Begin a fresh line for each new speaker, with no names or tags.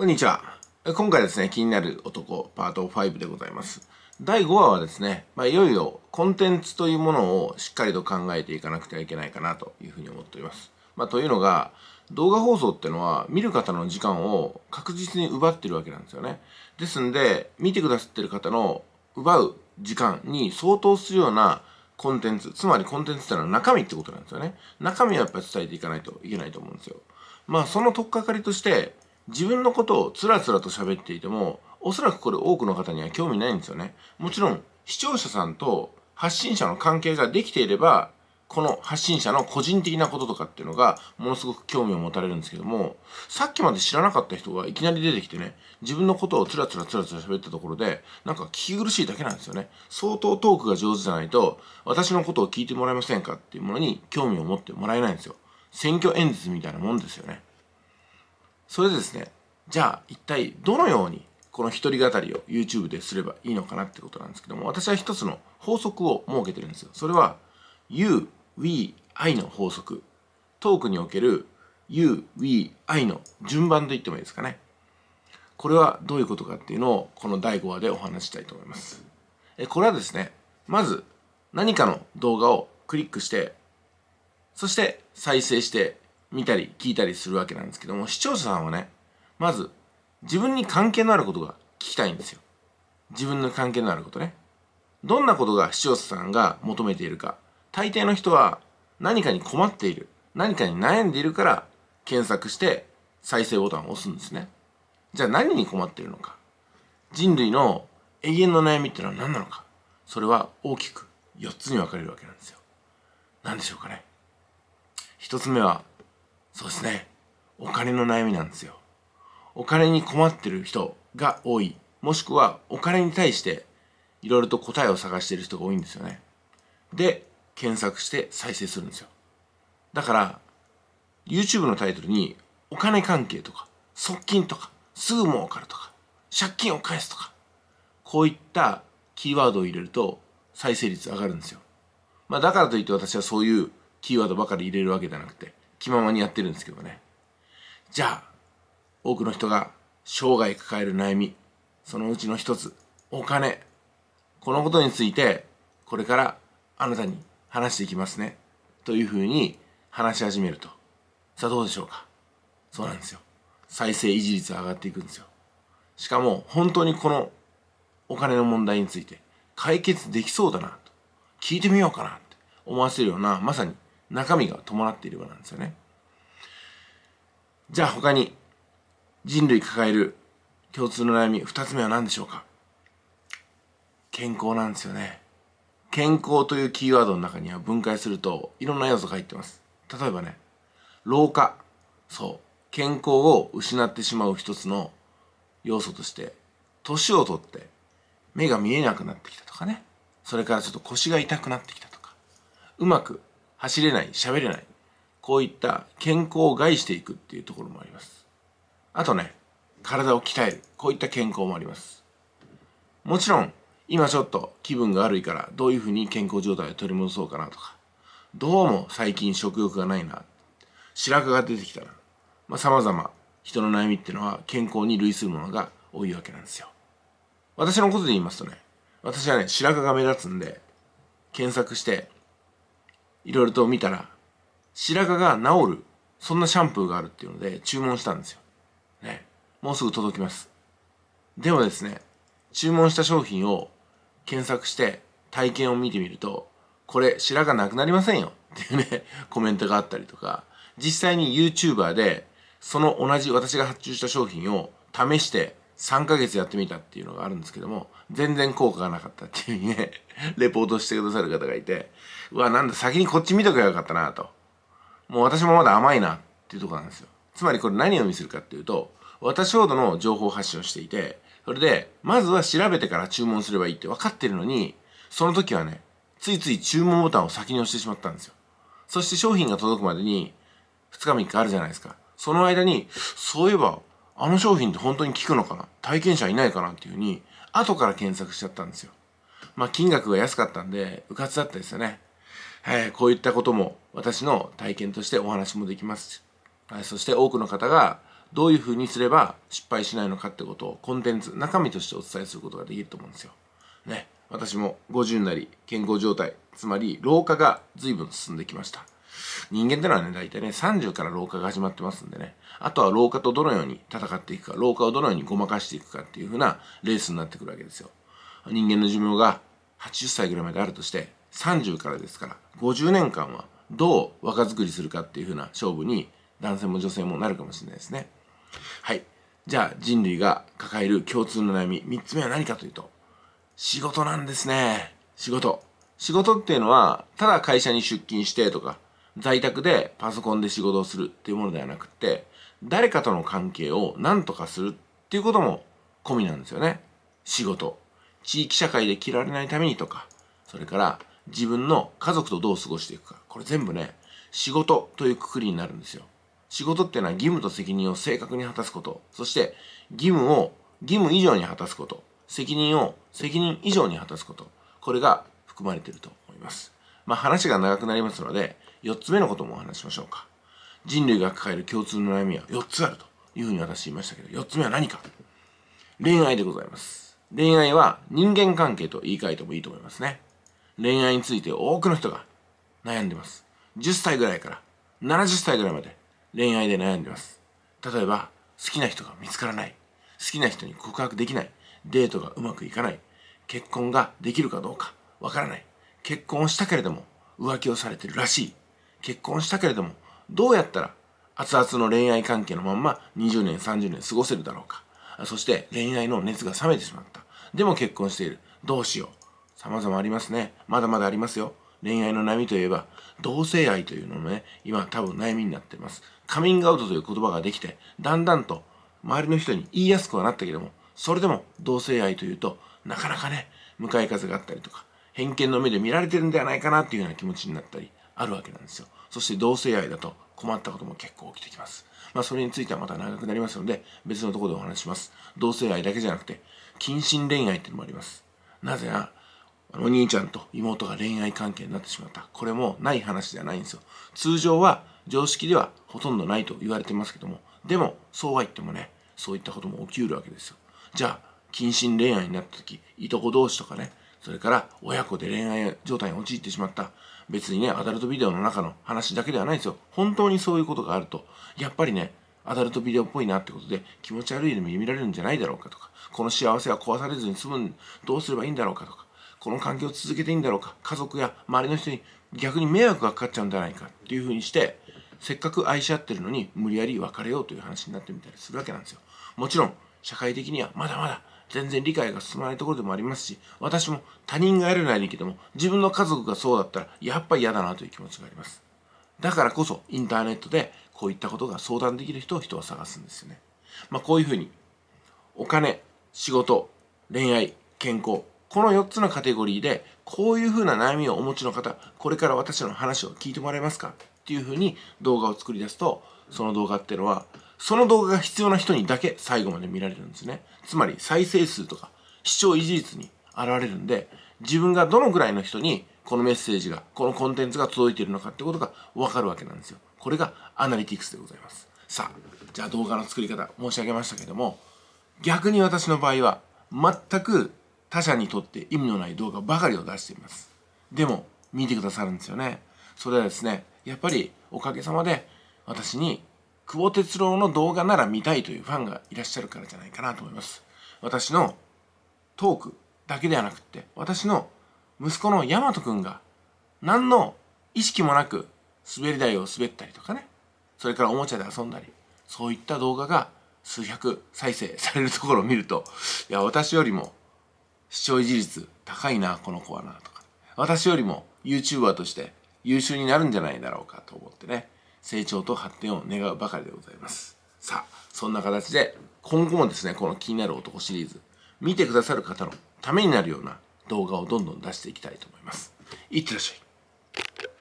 こんにちは。今回ですね、気になる男、パート5でございます。第5話はですね、まあ、いよいよコンテンツというものをしっかりと考えていかなくてはいけないかなというふうに思っております。まあ、というのが、動画放送ってのは見る方の時間を確実に奪ってるわけなんですよね。ですんで、見てくださってる方の奪う時間に相当するようなコンテンツ、つまりコンテンツってのは中身ってことなんですよね。中身はやっぱり伝えていかないといけないと思うんですよ。まあその取っかかりとして、自分のことをつらつらと喋っていてもおそらくこれ多くの方には興味ないんですよねもちろん視聴者さんと発信者の関係ができていればこの発信者の個人的なこととかっていうのがものすごく興味を持たれるんですけどもさっきまで知らなかった人がいきなり出てきてね自分のことをつらつらつらつら喋ったところでなんか聞き苦しいだけなんですよね相当トークが上手じゃないと私のことを聞いてもらえませんかっていうものに興味を持ってもらえないんですよ選挙演説みたいなもんですよねそれでですねじゃあ一体どのようにこの一人語りを YouTube ですればいいのかなってことなんですけども私は一つの法則を設けてるんですよそれは You, We, I の法則トークにおける You, We, I の順番と言ってもいいですかねこれはどういうことかっていうのをこの第5話でお話したいと思いますえこれはですねまず何かの動画をクリックしてそして再生して見たり聞いたりするわけなんですけども、視聴者さんはね、まず自分に関係のあることが聞きたいんですよ。自分の関係のあることね。どんなことが視聴者さんが求めているか。大抵の人は何かに困っている。何かに悩んでいるから検索して再生ボタンを押すんですね。じゃあ何に困っているのか。人類の永遠の悩みってのは何なのか。それは大きく4つに分かれるわけなんですよ。何でしょうかね。1つ目はそうですねお金の悩みなんですよお金に困ってる人が多いもしくはお金に対していろいろと答えを探してる人が多いんですよねで検索して再生するんですよだから YouTube のタイトルにお金関係とか側近とかすぐ儲かるとか借金を返すとかこういったキーワードを入れると再生率上がるんですよまあだからといって私はそういうキーワードばかり入れるわけじゃなくて気ままにやってるんですけどねじゃあ多くの人が生涯抱える悩みそのうちの一つお金このことについてこれからあなたに話していきますねというふうに話し始めるとさあどうでしょうかそうなんですよ再生維持率上がっていくんですよしかも本当にこのお金の問題について解決できそうだなと聞いてみようかなって思わせるようなまさに中身が伴っていればなんですよね。じゃあ他に人類抱える共通の悩み二つ目は何でしょうか健康なんですよね。健康というキーワードの中には分解するといろんな要素が入ってます。例えばね、老化。そう。健康を失ってしまう一つの要素として、年をとって目が見えなくなってきたとかね。それからちょっと腰が痛くなってきたとか。うまく走れない、喋れない。こういった健康を害していくっていうところもあります。あとね、体を鍛える。こういった健康もあります。もちろん、今ちょっと気分が悪いからどういうふうに健康状態を取り戻そうかなとか、どうも最近食欲がないな、白髪が出てきたな、まあ、様々人の悩みってのは健康に類するものが多いわけなんですよ。私のことで言いますとね、私はね、白髪が目立つんで、検索していろいろと見たら、白髪が治る、そんなシャンプーがあるっていうので注文したんですよ。ね。もうすぐ届きます。でもですね、注文した商品を検索して体験を見てみると、これ白髪なくなりませんよっていうね、コメントがあったりとか、実際に YouTuber でその同じ私が発注した商品を試して3ヶ月やってみたっていうのがあるんですけども、全然効果がなかったっていうね、レポートしてくださる方がいて、うわ、なんだ、先にこっち見とけばよかったなと。もう私もまだ甘いなっていうとこなんですよ。つまりこれ何を見せるかっていうと、私ほどの情報発信をしていて、それで、まずは調べてから注文すればいいって分かってるのに、その時はね、ついつい注文ボタンを先に押してしまったんですよ。そして商品が届くまでに、2日3日あるじゃないですか。その間に、そういえば、あの商品って本当に効くのかな体験者いないかなっていうふうに、後から検索しちゃったんですよ。まあ、金額が安かったんで、うかつだったですよね。はい、こういったことも、私の体験としてお話もできます。はい、そして多くの方が、どういうふうにすれば失敗しないのかってことを、コンテンツ、中身としてお伝えすることができると思うんですよ。ね。私も50になり、健康状態、つまり老化が随分進んできました。人間ってのはね、大体ね、30から老化が始まってますんでね。あとは老化とどのように戦っていくか、老化をどのようにごまかしていくかっていう風なレースになってくるわけですよ。人間の寿命が80歳ぐらいまであるとして、30からですから、50年間はどう若作りするかっていう風な勝負に男性も女性もなるかもしれないですね。はい。じゃあ人類が抱える共通の悩み、3つ目は何かというと、仕事なんですね。仕事。仕事っていうのは、ただ会社に出勤してとか、在宅でパソコンで仕事をするっていうものではなくて、誰かとの関係を何とかするっていうことも込みなんですよね。仕事。地域社会で切られないためにとか、それから自分の家族とどう過ごしていくか。これ全部ね、仕事というくくりになるんですよ。仕事っていうのは義務と責任を正確に果たすこと。そして、義務を義務以上に果たすこと。責任を責任以上に果たすこと。これが含まれていると思います。まあ話が長くなりますので、4つ目のこともお話しましょうか。人類が抱える共通の悩みは4つあるというふうに私言いましたけど、4つ目は何か恋愛でございます。恋愛は人間関係と言い換えてもいいと思いますね。恋愛について多くの人が悩んでます。10歳ぐらいから70歳ぐらいまで恋愛で悩んでます。例えば、好きな人が見つからない。好きな人に告白できない。デートがうまくいかない。結婚ができるかどうかわからない。結婚をしたけれども浮気をされてるらしい。結婚したけれども、どうやったら熱々の恋愛関係のまんま20年、30年過ごせるだろうか。そして恋愛の熱が冷めてしまった。でも結婚している。どうしよう。様々ありますね。まだまだありますよ。恋愛の波といえば、同性愛というのもね、今多分悩みになっています。カミングアウトという言葉ができて、だんだんと周りの人に言いやすくはなったけども、それでも同性愛というと、なかなかね、向かい風があったりとか、偏見の目で見られてるんではないかなっていうような気持ちになったり、あるわけなんですよ。そして同性愛だと困ったことも結構起きてきます。まあ、それについてはまた長くなりますので、別のところでお話します。同性愛だけじゃなくて、近親恋愛っていうのもあります。なぜならお兄ちゃんと妹が恋愛関係になってしまった。これもない話ではないんですよ。通常は常識ではほとんどないと言われてますけども、でもそうは言ってもね、そういったことも起きうるわけですよ。じゃあ、近親恋愛になった時、いとこ同士とかね、それから親子で恋愛状態に陥ってしまった。別にね、アダルトビデオの中の話だけではないですよ。本当にそういうことがあると、やっぱりね、アダルトビデオっぽいなってことで、気持ち悪いのも見られるんじゃないだろうかとか、この幸せは壊されずに済む、どうすればいいんだろうかとか、この環境を続けていいんだろうか、家族や周りの人に逆に迷惑がかかっちゃうんじゃないかっていうふうにして、せっかく愛し合ってるのに無理やり別れようという話になってみたりするわけなんですよ。もちろん、社会的にはまだまだ全然理解が進まないところでもありますし、私も他人がやるないにけども、自分の家族がそうだったら、やっぱり嫌だなという気持ちがあります。だからこそ、インターネットでこういったことが相談できる人を人は探すんですよね。まあ、こういうふうに、お金、仕事、恋愛、健康、この4つのカテゴリーで、こういうふうな悩みをお持ちの方、これから私の話を聞いてもらえますかっていうふうに動画を作り出すと、その動画っていうのは、その動画が必要な人にだけ最後まで見られるんですね。つまり再生数とか視聴維持率に現れるんで、自分がどのぐらいの人にこのメッセージが、このコンテンツが届いているのかってことがわかるわけなんですよ。これがアナリティクスでございます。さあ、じゃあ動画の作り方申し上げましたけども、逆に私の場合は全く他者にとって意味のない動画ばかりを出しています。でも、見てくださるんですよね。それはですね、やっぱりおかげさまで私に久保哲郎の動画なら見たいというファンがいらっしゃるからじゃないかなと思います。私のトークだけではなくって、私の息子の大和くんが何の意識もなく滑り台を滑ったりとかね、それからおもちゃで遊んだり、そういった動画が数百再生されるところを見ると、いや、私よりも視聴維持率高いな、この子はな、とか、私よりも YouTuber として優秀になるんじゃないだろうかと思ってね、成長と発展を願うばかりでございます。さあ、そんな形で、今後もですね、この気になる男シリーズ、見てくださる方のためになるような動画をどんどん出していきたいと思います。いってらっしゃい。